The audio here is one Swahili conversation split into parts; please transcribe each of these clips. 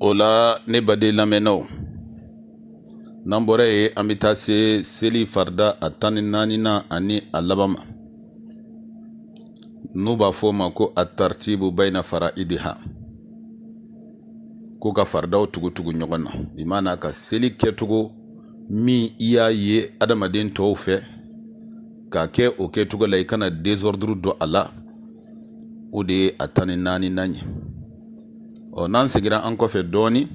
o la ne baden lamɛnnaw n'an bɔra ye an be taa se seli farida a tan ni naanina ani a laban ma n'u b'a fɔ o ma ko a taritibu bayina fara idiha ko ka faridaw tugutugu ɲɔgɔn na i mana ka seli kɛtogo min i y'a ye adamaden tɔw fɛ k'a kɛ o kɛtogo la i kana desordre dɔ a la o de ye a tan ni naaninan ye ɔ n'an segira an kɔfɛ dɔɔni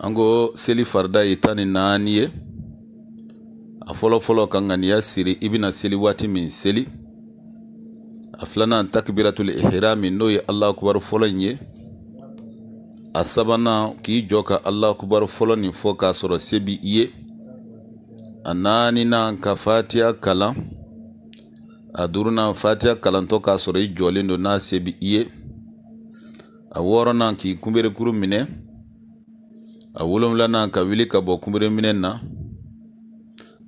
an ko seli farida ye tan ni naani ye a fɔlɔfɔlɔ ka ŋaniya siri i seli waati min seli a filanan takibiratul ihrami n'o ye alahu akubaru fɔlɔ n ye a sabanan k'i jɔ ka alahu akubaru fɔlɔ nin fɔ k'a sɔrɔ se bi i ye a naaninan ka fatiya kalan a duurunan fatiya kalantɔ k'a sɔrɔ i jɔlen do n'a se bi i ye a wɔɔrɔnan k'i kunberekuru minɛ a wolonfilanan ka wuli ka bɔ kunbereminɛ na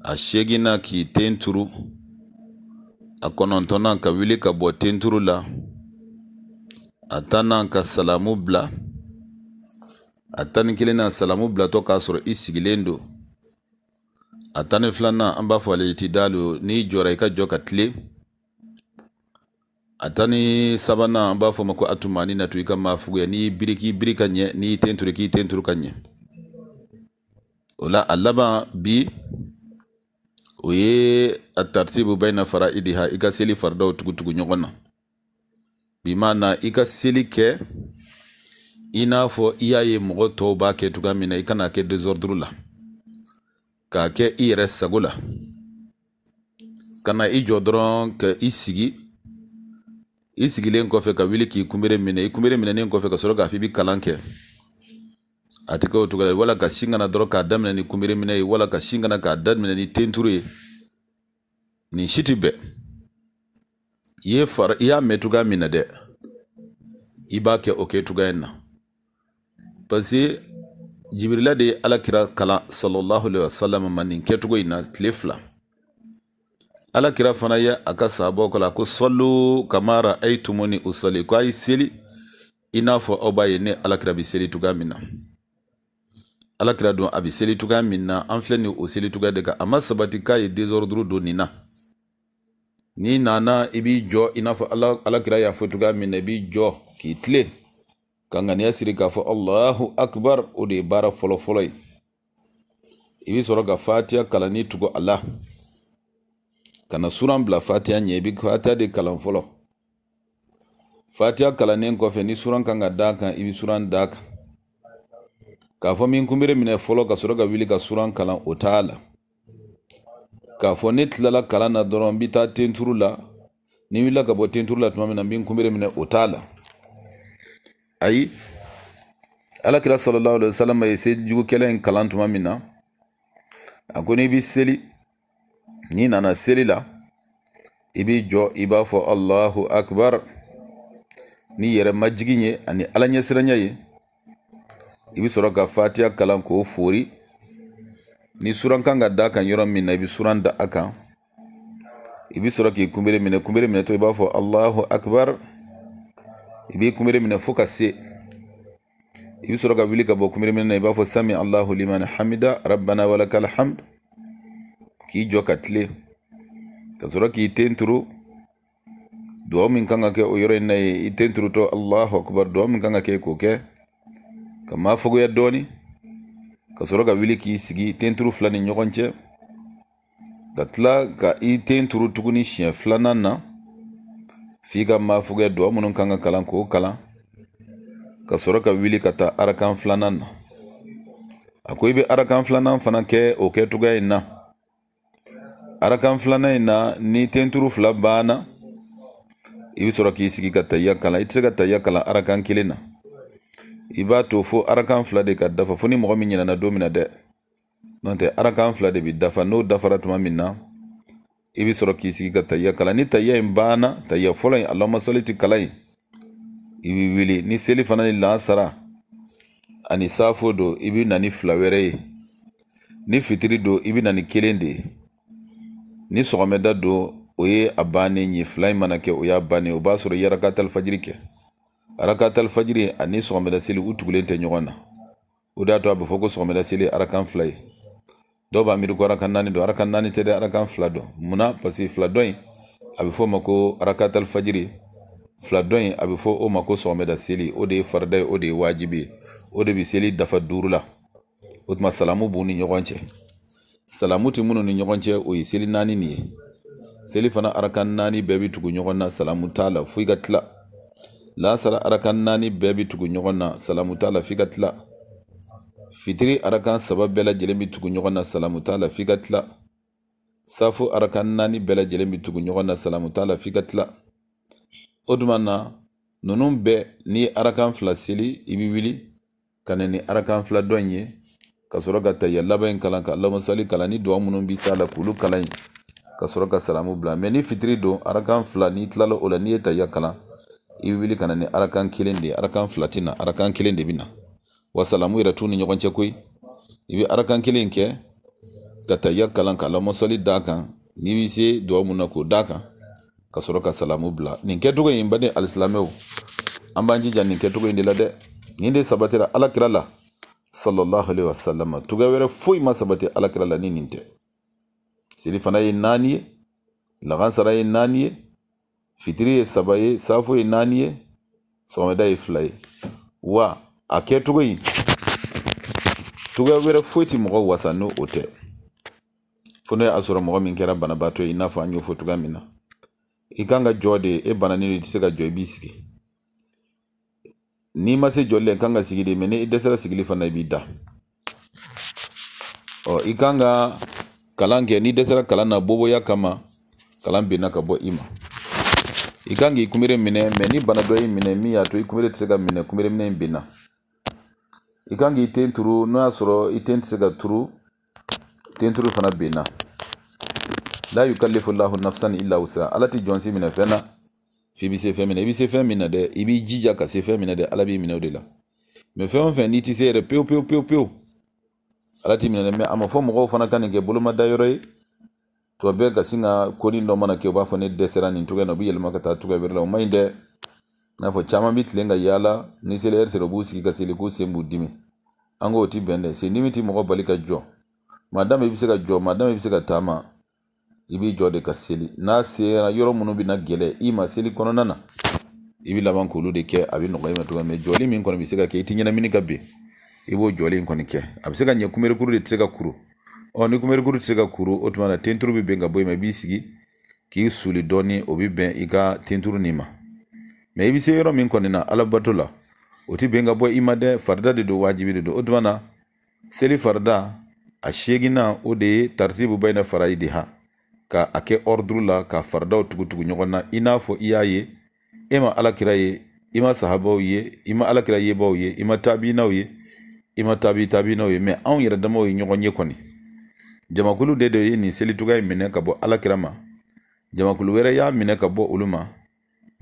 a seeginan k'i ten turu a kɔnɔntɔnnan ka wuli ka bɔ ten la a tannan ka salamu bila a tan ni na salamu bilatɔ k'a sɔrɔ i sigilen don a tan ni filanan an b'a fɔ ale i ti da lo n'i jɔra i ka jɔ ka tile atani sabana sabanan mako atumani na tuika mafugu ya n'i biri k'i nye n'i tenturu k'i tenturu kanye ɲɛ alaba bi uye atartibu baina tartibu bayna fara idiha i ka seli faridaw tugutugu ɲɔgɔn na bi ma ye mgo toba ke tukamina ikana ke dezordru la kake kɛ i kana ijodron ke isigi i sigilen kɔfɛ ka wuli k'i kunbere minɛ i kunbere minɛnen kɔfɛ ka sɔrɔ k'a fɔ i bɛ kalan kɛ a tɛ kɛ o cogo la wala ka sin kana dɔrɔn k'a daminɛ ni kunbere minɛ ye wala ka sin kana k'a daminɛ ni tenturu ye nin si ti bɛn i ye fara i y'a mɛn cogoya min na dɛ i b'a kɛ o kɛ cogoya in na parce que jibirila de ye alakira kalan sallallahu alaihi wasallam ma nin kɛcogo in na tile fila ala kira fana ye a ka sahabaw kɔ ko sɔlu kamara ayitumuni usɔli ko a ye seli i n'a fɔ aw b'a ye ne alakira bɛ seli cogoya min na alakira don a bɛ seli cogoya min na an filɛ nin o seli cogoya de kan a ma sabati k'a ye désordre don nin na n'i nana i b'i jɔ i n'a fɔ alakira y'a fɔ cogoya min na i b'i jɔ k'i tile ka ŋaniya siri k'a fɔ alahu akbar o de ye baara fɔlɔfɔlɔ ye i bɛ sɔrɔ ka fatiya kalanni tugu a la kana suran bila fatiya ɲɛ i bi fatiya de kalan fɔlɔ fatiya kalannen kɔfɛ ni suran kan ka da kan i bi suran da kan k'a fɔ min kunbere minɛ fɔlɔ ka sɔrɔ ka wuli ka suran kalan o t'a la k'a fɔ ne tilala kalan na dɔrɔn n bi taa tenturu la ni wulila ka bɔ tenturu la tuma min na n bi n kunbere minɛ o t'a la ayi alakira sallallahu alaihi wasallam ye sejugukɛla in kalan tuma min na a ko n'i bi seli n'i nana seli la i b'i jɔ i b'a fɔ allahu akbar n'i yɛrɛ majigin ye ani ala ye i bɛ sɔrɔ ka fatiya kalan k'o fori ni suran kan ka da kan yɔrɔ min na i bɛ suran da a kan i bɛ sɔrɔ k'i kunbere minɛ kunbere minɛ to i b'a fɔ allahu akbar i b'i kunbere minɛ fo ka se i bɛ sɔrɔ ka wuli ka bɔ kunbere minɛ na i b'a fɔ sami allahu liman hamida rabbana walakal k'i jɔ ka tile ka sɔrɔ k'i ten turu duwawu min kan ka kɛ o yɔrɔ in na ye i ten allahu akbar duwawu min kan ka kɛ k'o kɛ ka maa dɔɔni ka sɔrɔ ka wuli k'i sigi ten turu fila ni ɲɔgɔn cɛ ka tila ka i ten turu tuguni siɲɛ filanan na f'i ka maa fogoya duwawu minnu kan ka kalan k'o kalan ka sɔrɔ ka wuli ka taa arakan filanan na a ko i bɛ arakan filanan fana kɛ o kɛcogoya in na arakan filanan in na ni tenturu fila banna i bɛ sɔrɔ k'i sigi ka tahiya kalan i tɛ se ka tahiya kalan arakan kelen na i b'a to fo arakan fila de ka dafa fo ni mɔgɔ min ɲinɛna don min dɛ n'o arakan fila de bɛ dafa n'o dafara tuma min na i bɛ sɔrɔ k'i sigi ka tahiya kalan ni tahiya in banna tahiya fɔlɔ in alama sɔli ti kalan in i b'i wuli ni seli fana ni lansara ani saafo don i bɛ na ni fila wɛrɛ ye ni fitiri don i bɛ na ni kelen de ye ni sɔgɔmɛda do o ye a bannen ye fila in mana kɛ o y'a bannen o b'a sɔrɔ i ye arakatal kɛ arakatal ani sɔgɔmɛda seli u tugulen tɛ ɲɔgɔn na o de y'a to a bɛ fɔ ko sɔgɔmɛda seli arakan fila ye dɔw b'a miiri ko arakan naani don arakan naani tɛ dɛ arakan fila don munna paseke fila dɔ in a bɛ fɔ o ma ko arakatal fila dɔ in a bɛ fɔ o ma ko sɔgɔmɛda seli o de ye farida ye o de ye waajibi ye o de bɛ seli dafa duuru la o tuma salamu b'u ni ɲɔgɔn cɛ salamu tɛ minnu ni ɲɔgɔn cɛ o ye seli naani nin ye seli fana arakan naani bɛɛ bɛ tugu ɲɔgɔn na salamu t'a la f'i ka tila lasara arakan naani bɛɛ bɛ tugu ɲɔgɔn na salamu t'a la f'i ka tila fitiri arakan saba bɛɛ lajɛlen bɛ tugu ɲɔgɔn na salamu t'a la f'i ka tila safo arakan naani bɛɛ lajɛlen bɛ tugu ɲɔgɔn na salamu t'a la f'i ka tila o tuma na ninnu bɛɛ n'i ye arakan fila seli i bɛ wuli ka na ni arakan fila dɔ in ye ka ka tahiya laban in kalan ka allahumma sali kalan ni duwa minnu bi s'a la k'olu kalan yen ka ka salamu bila mɛ ni fitiri don arakan fila n'i tilala o la n'i ye tahiya kalan i bɛ wuli ka na ni arakan kelen de ye arakan fila tɛ na arakan kelen de bɛ na wa salamu yɛrɛ t'u ni ɲɔgɔn cɛ koyi i bɛ arakan kelen kɛ ka tahiya kalan ka allahumma sali d'a kan n'i bi se duwa mun na k'o d'a kan ka ka salamu bila nin kɛcogo in baden alisilamɛw an b'an jija nin kɛcogo in de la dɛ nin de sabatira ala kira la sallallahu alaihi wasallam tuga wɛrɛ foyi ma sabati alakira la nini nte sili selifana ye naani ye lagansara ye naani ye fitiri ye saba ye safo ye naani ye sɔgɔmada ye fila ye wa a kɛcogo in tuga wɛrɛ foyi ti mɔgɔ wasa ni o tɛ fo n'o y'a sɔrɔ mɔgɔ min kɛra banabaatɔ ye i n'a fɔ an y'o fɔ cogoya min na i kan ka jɔ de e bananen do i tɛ se ka jɔ i b'i sigi n'i ma se jɔli la i kan ka sigi de mɛ ni i dɛsɛra sigili fana i b'i da ɔ i kan ka kalan kɛ n'i dɛsɛra kalan na bɔbɔya kama kalan benna ka bɔ i ma i kan k'i kunbere minɛ mɛ ni bana dɔ y'i minɛ min y'a to i kunbere tɛ se ka minɛ kunbere minɛ in benna i kan k'i ten turu n'o y'a sɔrɔ i ten tɛ se ka turu ten turu fana benna la yukallifu llahu nafsan illa wusa ala tɛ jɔn si minɛ fɛn na f'i bi se fɛn min na i bi se fɛn min na dɛ i b'i jija ka se fɛn min na dɛ ala b'i minɛ o de la mɛ fɛn o fɛn n'i ti se yɛrɛ pewu pewu pewu pewu ala t'i minɛ dɛ mɛ a ma fɔ mɔgɔw fana ka nin kɛ bolomada yɔrɔ ye tuma bɛɛ ka sin ka ko nin dɔ mana kɛ u b'a fɔ ne dɛsɛra nin cogoya in na u bɛ yɛlɛma ka taa cogoya wɛrɛ la o man ɲi dɛ n'a fɔ caman bi tilen ka yaala ni seli ɛri sera u b'u sigi ka seli k'u sen b'u dimi an k'o ti bɛn dɛ sen dimi ti mɔgɔ bali ka jɔ maa dama i bɛ se ka jɔ maa dama i bɛ se ka taama i b'i jɔ de ka seli n'a sera yɔrɔ minnu bɛna gɛlɛ i ma seli kɔnɔna na i bɛ laban k'olu de kɛ a bɛ nɔgɔya i ma cogo min na jɔli min kɔni bɛ se ka kɛ i tɛ ɲɛnamini ka ben i b'o jɔli in kɔni kɛ a bɛ se ka ɲɛ kunberekuru de tɛ se ka kuru ɔ ni kunberekuru tɛ se ka kuru o tuma na tenturu bɛ bɛn ka bɔ yen i b'i sigi k'i suli dɔɔni o bɛ bɛn i ka tenturu nin ma mɛ i bɛ se yɔrɔ min kɔni na alabato la o tɛ bɛn ka bɔ i ma dɛ farida de don wajibi de don o tuma na seli farida a seeginna o de ye taritibu bayina farayi de ha ka a kɛ orduru la ka faridaw tugutugu ɲɔgɔn na i n'a fɔ i y'a ye e ma alakira ye i ma sahabaw ye i ma alakira yebaw ye i ma taabinaw ye i ma tabi tabiinaw ye mɛ anw yɛrɛ damaw ye ɲɔgɔn ye kɔni jamakulu de de ye nin selituga in minɛ ka bɔ alakira ma jamakulu wɛrɛ y'a minɛ ka bɔ olu ma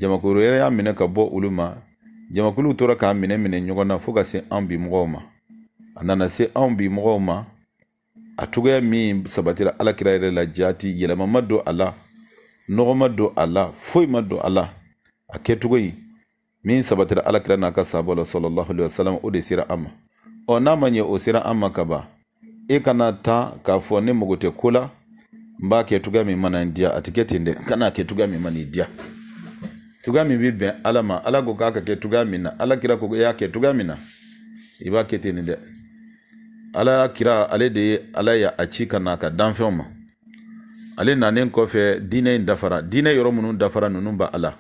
jamakulu wɛrɛ y'a minɛ ka bɔ olu ma jamakulu tora k'a minɛ minɛ ɲɔgɔn na fɔɔ ka se anw bi mɔgɔw ma a nana se anw bi mɔgɔw ma a cogoya min sabatira alakira yɛrɛ la jaati yɛlɛma ma don a la nɔgɔ ma don a la foyi ma don a la a kɛcogo in min sabatira alakira n'a ka sahabaw la sallallahu alaihi wasallam o de sera an ma ɔ n'a ma ɲɛ o sera an ma ka ban e kana ta k'a fɔ ne mago tɛ ko la n b'a kɛ cogoya min mana n diya a ti kɛ ten dɛ kana kɛ cogoya min mana i diya cogoya min bɛ bɛn ala ma ala ko k'a ka kɛ cogoya min na ala ko i e y'a kɛ cogoya min na i b'a kɛ ten dɛ ala kira ale de ye ala ye a ci ka na ka danfɛnw ma ale nanen kɔfɛ diinɛ in dafara diinɛ yɔrɔ minnu dafara nunu ba ala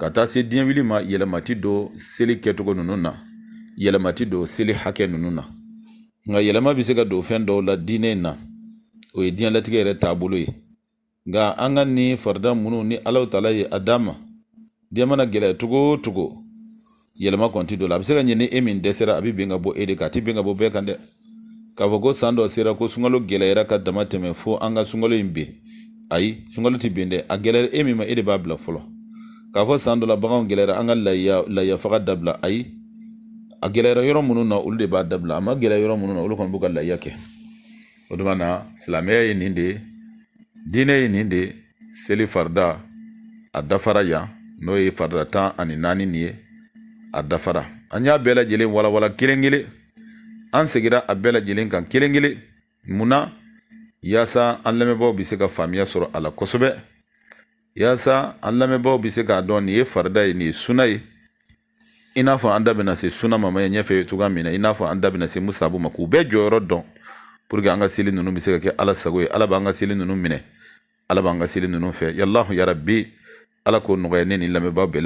ka taa se diɲɛwili ma yɛlɛmati do seli kɛcogo ninnu na yɛlɛmati don seli hakɛ ninnu na nka yɛlɛma bɛ se ka don fɛn dɔw la diinɛ in na o ye diɲɛlatigɛ yɛrɛ taabolo ye nka an ka ni farida minnu ni alaw tala ye a d'an ma diɲɛ mana gɛlɛya cogo o cogo yɛlɛma kɔni ti la a bɛ se ka ɲɛ ni e min dɛsɛra a bɛ bin ka bɔ e de kan a tɛ bin ka bɔ bɛɛ kan dɛ k'a fɔ ko san dɔ sera ko sunkalo gɛlɛyara ka dama tɛmɛ fo an ka sunkalo in ben ayi sunkalo tɛ ben dɛ a gɛlɛyara e min ma e de b'a bila fɔlɔ k'a fɔ san dɔ la baganw gɛlɛyara an ka layiya layiya faga dabila ayi a gɛlɛyara yɔrɔ minnu na olu de b'a dabila a ma gɛlɛya yɔrɔ minnu na olu kɔni b'u ka layiya kɛ o tuma na silamɛya ye nin de ye diinɛ ye nin de ye seli farida a dafara yan n'o ye farida tan ani naani nin ye a dafara an y'a bɛɛ lajɛlen walawala kelen kelen an segira a bɛɛ lajɛlen kan kelen kelen mun na yaasa an lamɛnbaw be se ka faamuya sɔrɔ a la kosɛbɛ yaasa an lamɛnbaw bɛ se k'a dɔn nin ye farida ye nin ye suna ye i n'a fɔ an da bɛna se suna mama ye ɲɛfɛ ye cogoya min na i n'a fɔ an da bɛna se musabu ma k'u bɛɛ jɔyɔrɔ dɔn pour que an ka seli ninnu bɛ se ka kɛ ala sago ye ala b'an ka seli ninnu minɛ ala b'an ka seli ninnu fɛ yalahu yarabi ala k'o nɔgɔya ne ni lamɛnbaa bɛɛ